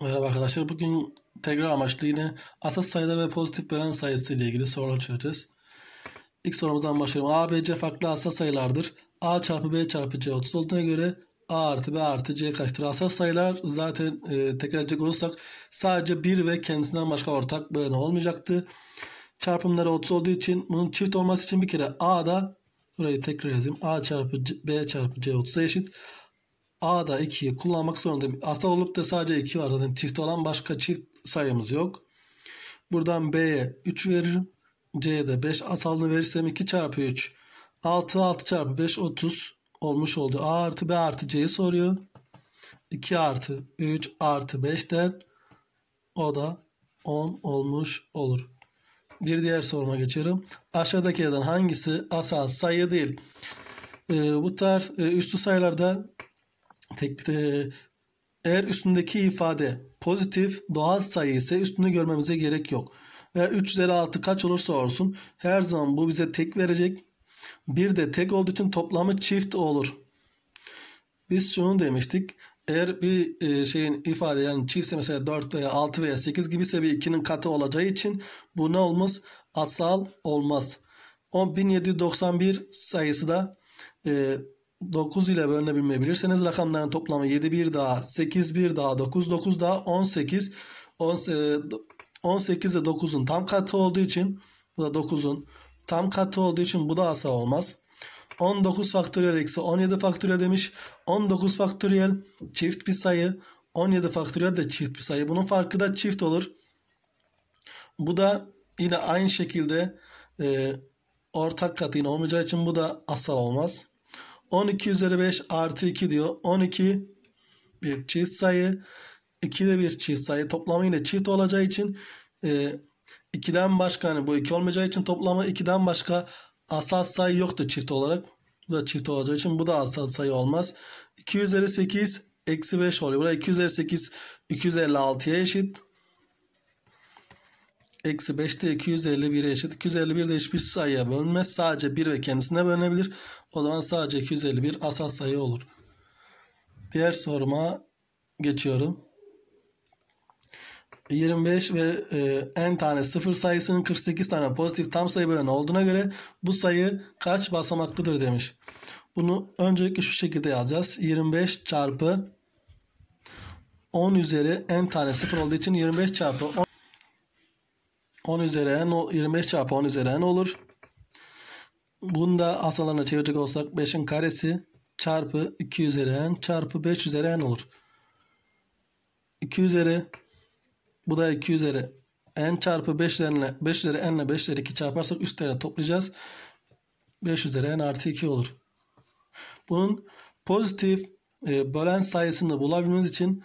Merhaba arkadaşlar. Bugün tekrar amaçlı yine asas sayıları ve pozitif bölen sayısı ile ilgili sorular çözeceğiz. İlk sorumuzdan başlayalım. A, B, C farklı asas sayılardır. A çarpı B çarpı C 30 olduğuna göre A artı B artı C kaçtır? Asas sayılar zaten e, tekrar edecek olursak sadece 1 ve kendisinden başka ortak bölen olmayacaktı. Çarpımları 30 olduğu için bunun çift olması için bir kere A da burayı tekrar yazayım. A çarpı C, B çarpı C 30'a eşit. A'da 2'yi kullanmak zorundayım. Asal olup da sadece 2 var zaten. Çift olan başka çift sayımız yok. Buradan B'ye 3 veririm. C'ye de 5 asalını verirsem 2 çarpı 3. 6 6 çarpı 5 30 olmuş oldu. A artı B artı C'yi soruyor. 2 artı 3 artı der, o da 10 olmuş olur. Bir diğer soruma geçiyorum. Aşağıdakilerden hangisi asal sayı değil? Ee, bu tarz e, üstü sayılarda tek, e, eğer üstündeki ifade pozitif doğal sayı ise üstünü görmemize gerek yok. Ve 3 üzeri 6 kaç olursa olsun her zaman bu bize tek verecek. Bir de tek olduğu için toplamı çift olur. Biz şunu demiştik. Eğer bir e, şeyin ifade yani çiftse mesela 4 veya 6 veya 8 gibiyse bir 2'nin katı olacağı için bu ne olmaz? Asal olmaz. 10.791 sayısı da e, 9 ile bölünebilmeyebilirseniz rakamların toplamı 7 bir daha 8 bir daha 9 9 daha 18 18 ve 9'un tam katı olduğu için bu da 9'un tam katı olduğu için bu da asal olmaz. 19 faktöriyel eksi 17 faktöriyel demiş. 19 faktöriyel çift bir sayı. 17 faktöriyel de çift bir sayı. Bunun farkı da çift olur. Bu da yine aynı şekilde e, ortak katı yine olmayacağı için bu da asal olmaz. 12 üzeri 5 artı 2 diyor. 12 bir çift sayı. 2 de bir çift sayı. Toplamı yine çift olacağı için e, 2'den başka hani bu 2 olmayacağı için toplamı 2'den başka asal sayı yoktu çift olarak. Bu da çift olacağı için bu da asal sayı olmaz. 2 üzeri 8 eksi 5 oluyor. Burada 2 üzeri 8 256'ya eşit. Eksi 5'te 251'e eşit. 251 de hiçbir sayıya bölünmez. Sadece 1 ve kendisine bölünebilir. O zaman sadece 251 asal sayı olur. Diğer soruma geçiyorum. 25 ve e, n tane sıfır sayısının 48 tane pozitif tam sayı bölümü olduğuna göre bu sayı kaç basamaklıdır demiş. Bunu öncelikle şu şekilde yazacağız. 25 çarpı 10 üzeri n tane sıfır olduğu için 25 çarpı 10 10 üzeri n 25 çarpı 10 üzeri n olur. Bunu da asalarına çevirecek olsak 5'in karesi çarpı 2 üzeri n çarpı 5 üzeri n olur. 2 üzeri bu da 2 üzeri n çarpı 5 üzeri, 5 üzeri n ile 5 üzeri 2 çarparsak üstlere toplayacağız. 5 üzeri n artı 2 olur. Bunun pozitif e, bölen sayısını bulabilmemiz için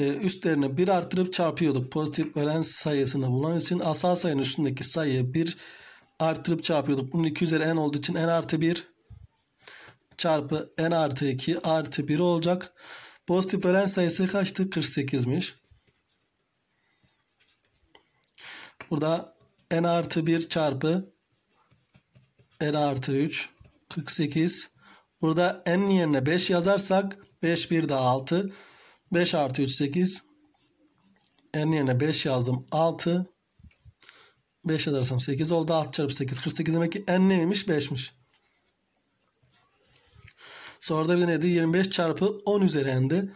e, üstlerine 1 artırıp çarpıyorduk. Pozitif öğrenci sayısını bulan için asal sayının üstündeki sayı 1 artırıp çarpıyorduk. Bunun 2 üzeri n olduğu için n artı 1 çarpı n artı 2 artı 1 olacak. Pozitif öğrenci sayısı kaçtı? 48'miş. Burada n artı 1 çarpı n artı 3 48. Burada n yerine 5 yazarsak 5 1 de 6. 5 artı 3 8. N yerine 5 yazdım 6. 5 yazarsam 8 oldu. 6 çarpı 8 48 demek ki n neymiş 5'miş. Sonra da bir neydi? 25 çarpı 10 üzeri endi.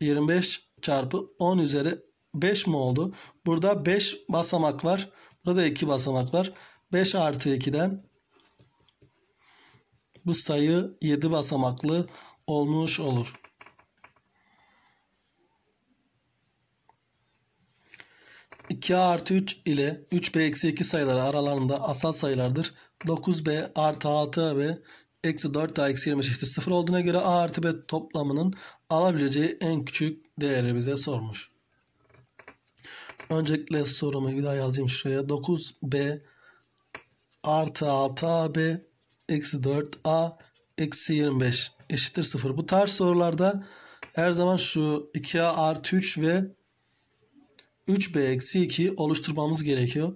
25 çarpı 10 üzeri 5 mi oldu? Burada 5 basamak var. Burada 2 basamak var. 5 artı 2'den bu sayı 7 basamaklı olmuş olur. 2a artı 3 ile 3b eksi 2 sayıları aralarında asal sayılardır. 9b artı 6b eksi 4a eksi 20 eşittir 0 olduğuna göre a artı b toplamının alabileceği en küçük değeri bize sormuş. Öncelikle sorumu bir daha yazayım şuraya. 9b artı 6ab eksi 4a eksi 25 eşittir 0. Bu tarz sorularda her zaman şu 2a artı 3 ve 3b-2 oluşturmamız gerekiyor.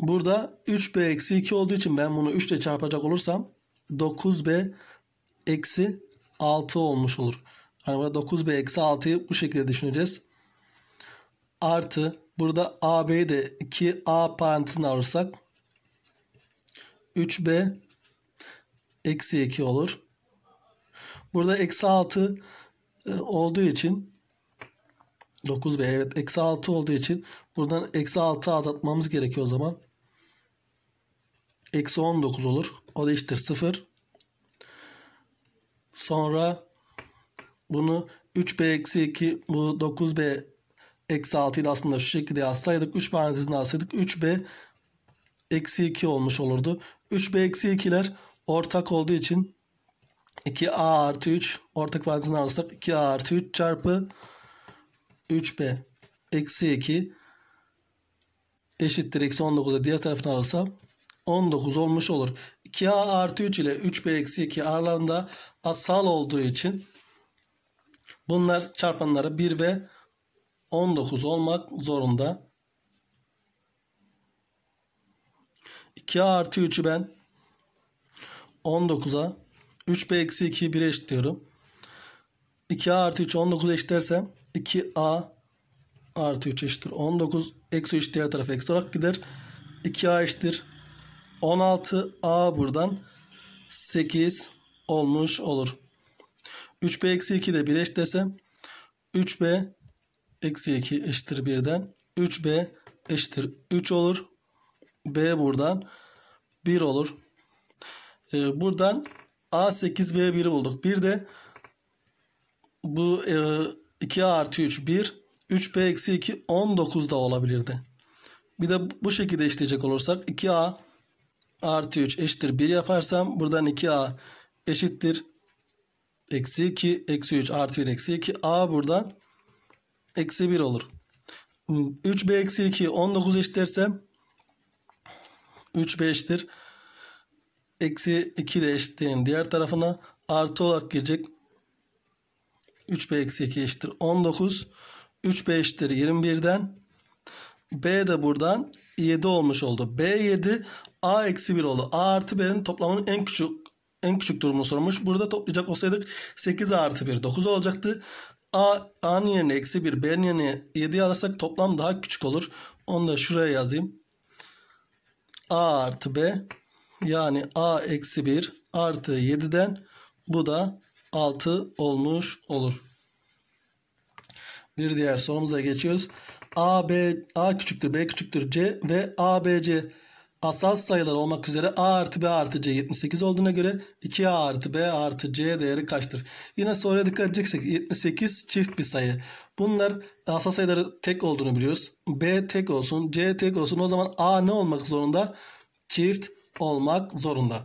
Burada 3b-2 olduğu için ben bunu 3 ile çarpacak olursam 9b eksi 6 olmuş olur. Yani burada 9b eksi 6'yı bu şekilde düşüneceğiz. Artı burada ab'yi de 2a parantezine alırsak 3b eksi 2 olur. Burada eksi 6 e, olduğu için 9B evet eksi 6 olduğu için buradan eksi 6 azaltmamız gerekiyor o zaman. Eksi 19 olur. O da eşittir 0. Sonra bunu 3B eksi 2 bu 9B eksi 6 ile aslında şu şekilde yazsaydık 3 parantezini alsaydık 3B eksi 2 olmuş olurdu. 3B eksi 2'ler ortak olduğu için 2A artı 3 ortak parantezini alırsak 2A artı 3 çarpı 3b eksi 2 eşittir eksi 19'a diğer tarafını alırsam 19 olmuş olur. 2a artı 3 ile 3b eksi 2 aralarında asal olduğu için bunlar çarpanları 1 ve 19 olmak zorunda. 2a artı 3'ü ben 19'a 3b eksi 2'yi 1'e eşitliyorum. 2a artı 3 19 eşitlersem 2a artı 3 eşittir 19. Eksi 3 diğer taraf eksi olarak gider. 2a eşittir 16a buradan 8 olmuş olur. 3b eksi 2 de 1 eşitlese 3b eksi 2 eşittir 1'den 3b eşittir 3 olur. b buradan 1 olur. Ee, buradan a 8 b 1'i bulduk. Bir de bu e, 2a artı 3 1. 3b eksi 2 19 da olabilirdi. Bir de bu şekilde işleyecek olursak 2a artı 3 eşittir 1 yaparsam buradan 2a eşittir eksi 2 eksi 3 artı 1 eksi 2 a burada eksi 1 olur. 3b eksi 2 19 eşitlerse 3b eşittir eksi 2 de eşitliğin diğer tarafına artı olarak gelecek. 3B eksi 2 eşittir 19. 3B eşittir 21'den. B de buradan 7 olmuş oldu. B 7 A eksi 1 oldu. A artı B'nin toplamının en küçük en küçük durumunu sormuş. Burada toplayacak olsaydık 8 artı 1 9 olacaktı. A, A'nın yerine eksi 1 B'nin yerine 7 alırsak toplam daha küçük olur. Onu da şuraya yazayım. A artı B yani A eksi 1 artı 7'den bu da 6 olmuş olur. Bir diğer sorumuza geçiyoruz. A, B, A küçüktür, B küçüktür, C ve A, B, C asal sayılar olmak üzere A artı B artı C 78 olduğuna göre 2A artı B artı C değeri kaçtır? Yine soruya dikkat edeceksek 78 çift bir sayı. Bunlar asal sayıları tek olduğunu biliyoruz. B tek olsun, C tek olsun. O zaman A ne olmak zorunda? Çift olmak zorunda.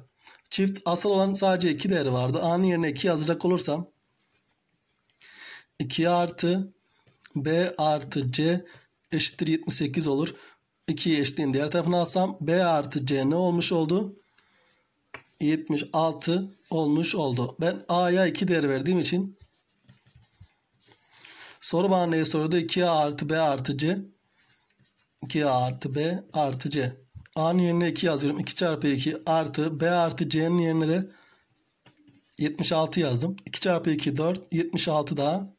Çift asal olan sadece 2 değeri vardı. A'nın yerine 2 yazacak olursam 2 artı B artı C eşittir 78 olur. 2'yi eşitliğin diğer tarafına alsam B artı C ne olmuş oldu? 76 olmuş oldu. Ben A'ya 2 değer verdiğim için soru bana neyi soruyordu? 2A artı B artı C 2A artı B artı C. A'nın yerine 2 yazıyorum. 2 çarpı 2 artı B artı C'nin yerine de 76 yazdım. 2 çarpı 2 4. 76 daha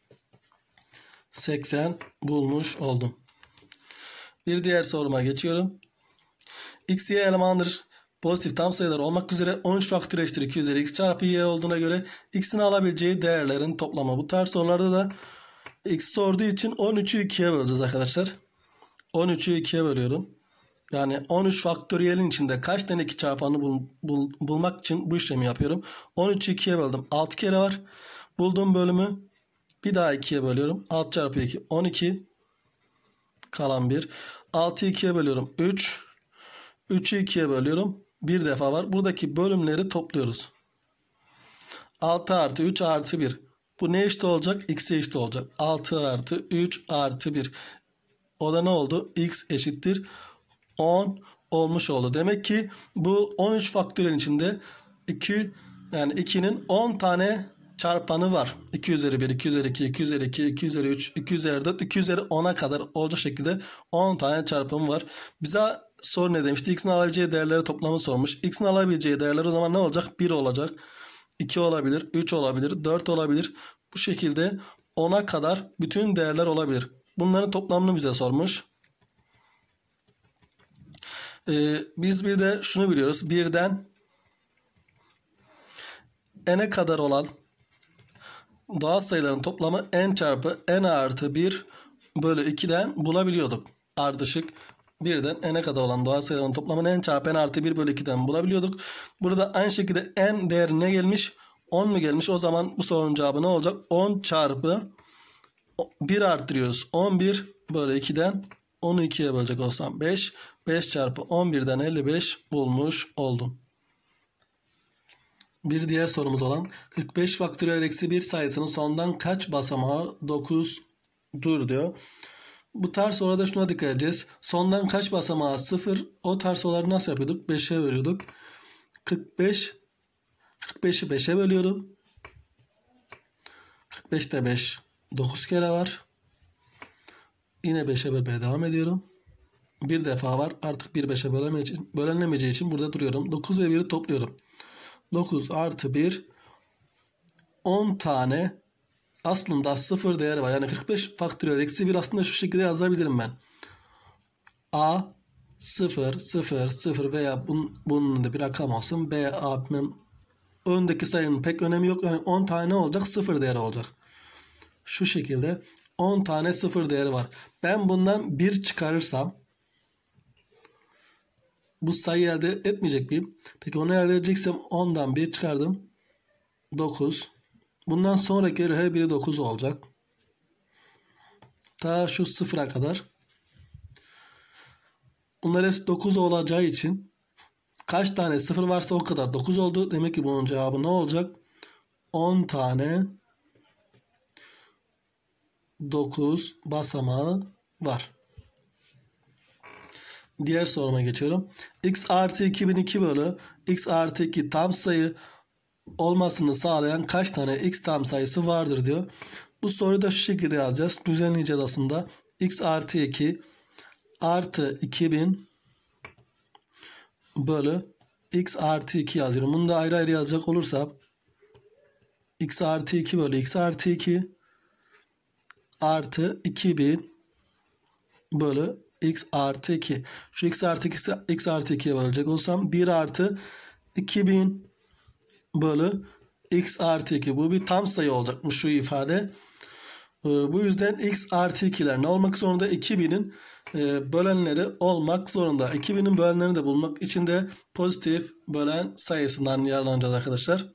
80 bulmuş oldum. Bir diğer soruma geçiyorum. X, Y elemandır. Pozitif tam sayılar olmak üzere 13 faktörleştir 2 üzeri x çarpı y olduğuna göre x'in alabileceği değerlerin toplamı. Bu tarz sorularda da x sorduğu için 13'ü 2'ye böleceğiz arkadaşlar. 13'ü 2'ye bölüyorum. Yani 13 faktöriyelin içinde kaç tane 2 çarpanını bul, bul, bulmak için bu işlemi yapıyorum. 13'ü 2'ye böldüm. 6 kere var. Bulduğum bölümü bir daha 2'ye bölüyorum. 6 çarpı 2 12 kalan 1. 6'yı 2'ye bölüyorum 3. 3'ü 2'ye bölüyorum. Bir defa var. Buradaki bölümleri topluyoruz. 6 artı 3 artı 1. Bu ne eşit olacak? X'e eşit olacak. 6 artı 3 artı 1. O da ne oldu? X eşittir. 10 olmuş oldu. Demek ki bu 13 faktöriyel içinde 2 yani 2'nin 10 tane çarpanı var. 2 üzeri 1, 2 üzeri 2, 2 üzeri 2, 2 üzeri 3, 2 üzeri 4, 2 üzeri 10'a kadar olacak şekilde 10 tane çarpımı var. Bize soru ne demişti? X'in alabileceği değerleri toplamı sormuş. X'in alabileceği değerler o zaman ne olacak? 1 olacak, 2 olabilir, 3 olabilir, 4 olabilir. Bu şekilde 10'a kadar bütün değerler olabilir. Bunların toplamını bize sormuş. Ee, biz bir de şunu biliyoruz. Birden n'e kadar olan doğal sayıların toplamı n çarpı n artı 1 bölü 2'den bulabiliyorduk. Ardışık birden n'e kadar olan doğal sayıların toplamı n çarpı n artı 1 bölü 2'den bulabiliyorduk. Burada aynı şekilde n değerine gelmiş 10 mu gelmiş? O zaman bu sorunun cevabı ne olacak? 10 çarpı 1 arttırıyoruz. 11 bölü 2'den 10'u 2'ye bölecek olsam 5 5 çarpı 11'den 55 bulmuş oldum. Bir diğer sorumuz olan 45 faktöriyel eksi 1 sayısının sondan kaç basamağı 9 dur diyor. Bu tarz orada şuna dikkat edeceğiz. Sondan kaç basamağı 0 o tarz olarak nasıl yapıyorduk? 5'e bölüyorduk. 45 45'i 5'e bölüyorum. 45'te 5 9 kere var. Yine 5'e bölmeye devam ediyorum bir defa var. Artık 1 5'e böleme için, burada duruyorum. 9 ve 1'i topluyorum. 9 artı 1 10 tane aslında 0 değeri var. Yani 45 faktöriyel eksi 1 aslında şu şekilde yazabilirim ben. A 0 0 0 veya bunun, bunun önünde bir rakam olsun. B A bilmem öndeki sayının pek önemi yok. Yani 10 tane olacak 0 değeri olacak. Şu şekilde 10 tane 0 değeri var. Ben bundan 1 çıkarırsam bu sayıyı elde etmeyecek miyim? Peki onu elde edeceksem 10'dan 1 çıkardım. 9. Bundan sonraki her biri 9 olacak. Ta şu sıfıra kadar. Bunlar hepsi 9 olacağı için kaç tane sıfır varsa o kadar 9 oldu. Demek ki bunun cevabı ne olacak? 10 tane 9 basamağı var. Diğer soruma geçiyorum. x artı 2002 bölü x artı 2 tam sayı olmasını sağlayan kaç tane x tam sayısı vardır diyor. Bu soruyu da şu şekilde yazacağız. Düzenleyeceğiz aslında. x artı 2 artı 2000 bölü x artı 2 yazıyorum. Bunu da ayrı ayrı yazacak olursam x artı 2 bölü x artı 2 artı 2000 bölü x artı 2. Şu x artı 2 x artı 2'ye varacak olsam 1 artı 2000 bölü x artı 2. Bu bir tam sayı olacakmış şu ifade. Ee, bu yüzden x artı 2'ler ne olmak zorunda? 2000'in e, bölenleri olmak zorunda. 2000'in bölenlerini de bulmak için de pozitif bölen sayısından yararlanacağız arkadaşlar.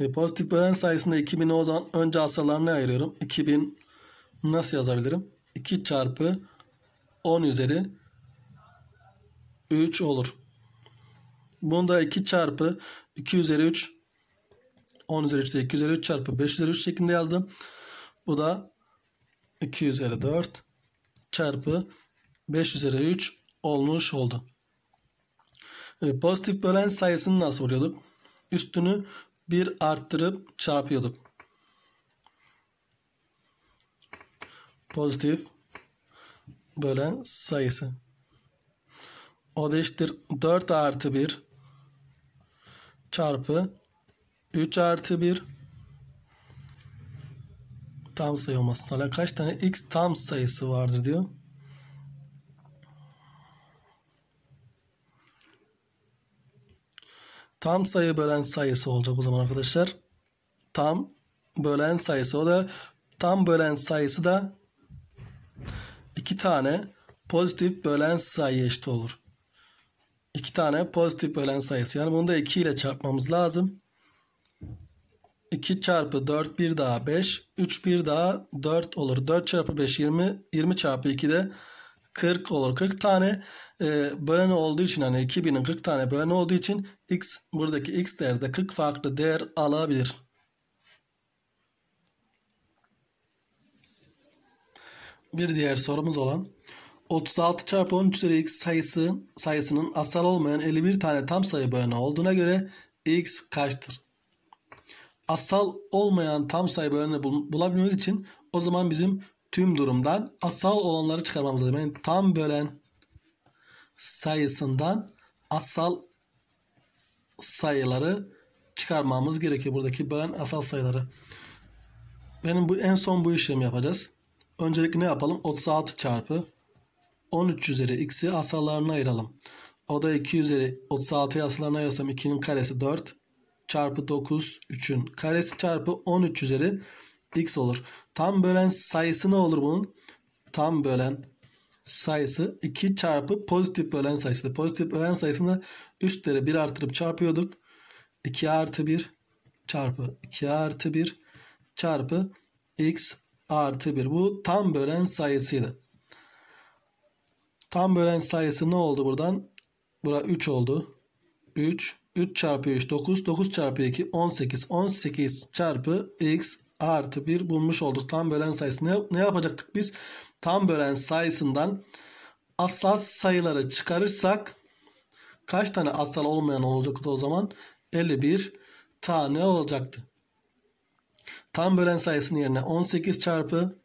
E, pozitif bölen sayısında 2000'i o zaman önce asalarına ayırıyorum. 2000 nasıl yazabilirim? 2 çarpı 10 üzeri 3 olur. Bunda 2 çarpı 2 üzeri 3 10 üzeri 3'te 2 üzeri 3 çarpı 5 üzeri 3 şeklinde yazdım. Bu da 2 üzeri 4 çarpı 5 üzeri 3 olmuş oldu. E, pozitif bölen sayısını nasıl buluyorduk? Üstünü 1 arttırıp çarpıyorduk. pozitif bölen sayısı. O da eşittir 4 artı 1 çarpı 3 artı 1 tam sayı olması lazım. Kaç tane x tam sayısı vardır diyor. Tam sayı bölen sayısı olacak o zaman arkadaşlar. Tam bölen sayısı o da tam bölen sayısı da iki tane pozitif bölen sayı eşit olur. İki tane pozitif bölen sayısı. Yani bunu da 2 ile çarpmamız lazım. 2 çarpı 4 1 daha 5. 3 1 daha 4 olur. 4 çarpı 5 20. 20 çarpı 2 de 40 olur. 40 tane e, bölen olduğu için hani 2000'in 40 tane bölen olduğu için x buradaki x değerde 40 farklı değer alabilir. bir diğer sorumuz olan 36 çarpı 13 üzeri x sayısı sayısının asal olmayan 51 tane tam sayı bölünü olduğuna göre x kaçtır? Asal olmayan tam sayı bölünü bul bulabilmemiz için o zaman bizim tüm durumdan asal olanları çıkarmamız lazım. Yani tam bölen sayısından asal sayıları çıkarmamız gerekiyor. Buradaki bölen asal sayıları. Benim bu en son bu işlemi yapacağız. Öncelikle ne yapalım? 36 çarpı 13 üzeri x'i asalarına ayıralım. O da 2 üzeri 36'yı asalarına ayırsam 2'nin karesi 4 çarpı 9 3'ün karesi çarpı 13 üzeri x olur. Tam bölen sayısı ne olur bunun? Tam bölen sayısı 2 çarpı pozitif bölen sayısı. Pozitif bölen sayısını üstlere 1 artırıp çarpıyorduk. 2 artı 1 çarpı 2 artı 1 çarpı x artı 1. Bu tam bölen sayısıydı. Tam bölen sayısı ne oldu buradan? Bura 3 oldu. 3. 3 çarpı 3 9. 9 çarpı 2 18. 18 çarpı x artı 1 bulmuş olduk. Tam bölen sayısı ne, ne yapacaktık biz? Tam bölen sayısından asal sayıları çıkarırsak kaç tane asal olmayan olacaktı o zaman? 51 tane olacaktı. Tam bölen sayısının yerine 18 çarpı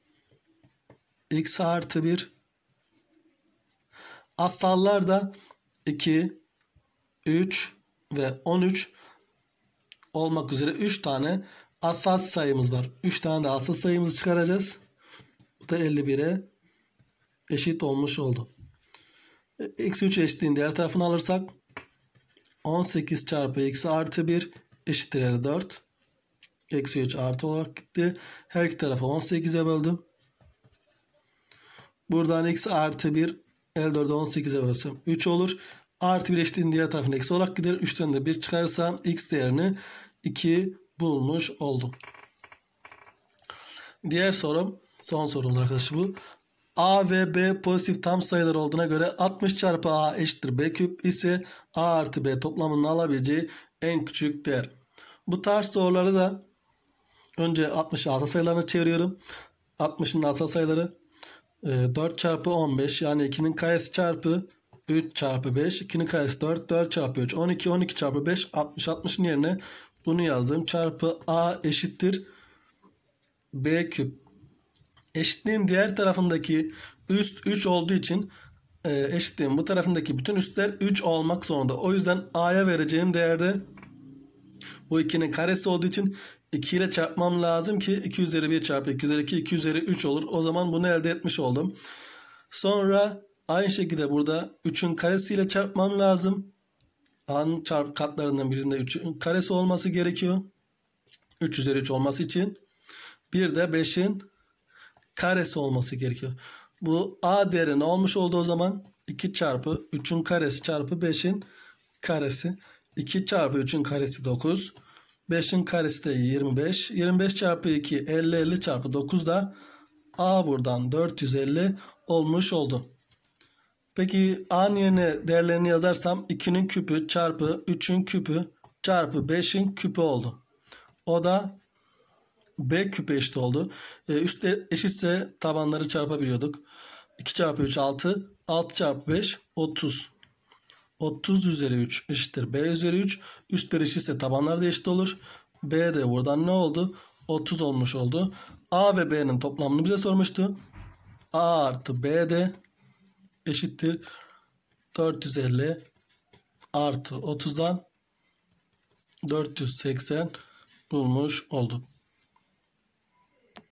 x artı 1. Asallar da 2, 3 ve 13 olmak üzere 3 tane asal sayımız var. 3 tane de asal sayımızı çıkaracağız. Bu da 51'e eşit olmuş oldu. x3 eşitliğin diğer tarafını alırsak 18 çarpı x artı 1 eşittir 4. Eksi 3 artı olarak gitti. Her iki tarafı 18'e böldüm. Buradan x artı 1 L4'ü 18'e bölsem 3 olur. Artı 1 eşitliğin diğer tarafına eksi olarak gider. 3'ten de 1 çıkarsam x değerini 2 bulmuş oldum. Diğer sorum son sorumuz arkadaşlar bu. A ve B pozitif tam sayılar olduğuna göre 60 çarpı A eşittir B küp ise A artı B toplamının alabileceği en küçük değer. Bu tarz soruları da Önce 60 asa sayılarını çeviriyorum. 60'ın asal sayıları 4 e, çarpı 15 yani 2'nin karesi çarpı 3 çarpı 5. 2'nin karesi 4. 4 çarpı 3. 12. 12 çarpı 5. 60. 60'ın yerine bunu yazdım. Çarpı A eşittir B küp. Eşitliğin diğer tarafındaki üst 3 olduğu için e, eşitliğin bu tarafındaki bütün üstler 3 olmak zorunda. O yüzden A'ya vereceğim değerde bu 2'nin karesi olduğu için 2 ile çarpmam lazım ki 2 üzeri 1 çarpı 2 üzeri 2 2 üzeri 3 olur. O zaman bunu elde etmiş oldum. Sonra aynı şekilde burada 3'ün karesiyle çarpmam lazım. A'nın çarp katlarından birinde 3'ün karesi olması gerekiyor. 3 üzeri 3 olması için. Bir de 5'in karesi olması gerekiyor. Bu A değeri ne olmuş oldu o zaman? 2 çarpı 3'ün karesi çarpı 5'in karesi. 2 çarpı 3'ün karesi 9. 5'in karesi de 25. 25 çarpı 2 50 50 çarpı 9 da A buradan 450 olmuş oldu. Peki A'nın yerine değerlerini yazarsam 2'nin küpü çarpı 3'ün küpü çarpı 5'in küpü oldu. O da B küpe eşit oldu. E, üstte eşitse tabanları çarpabiliyorduk. 2 çarpı 3 6, 6 çarpı 5 30. 30 üzeri 3 eşittir B üzeri 3. Üstler eşitse tabanlar da eşit olur. B de buradan ne oldu? 30 olmuş oldu. A ve B'nin toplamını bize sormuştu. A artı B de eşittir 450 artı 30'dan 480 bulmuş olduk.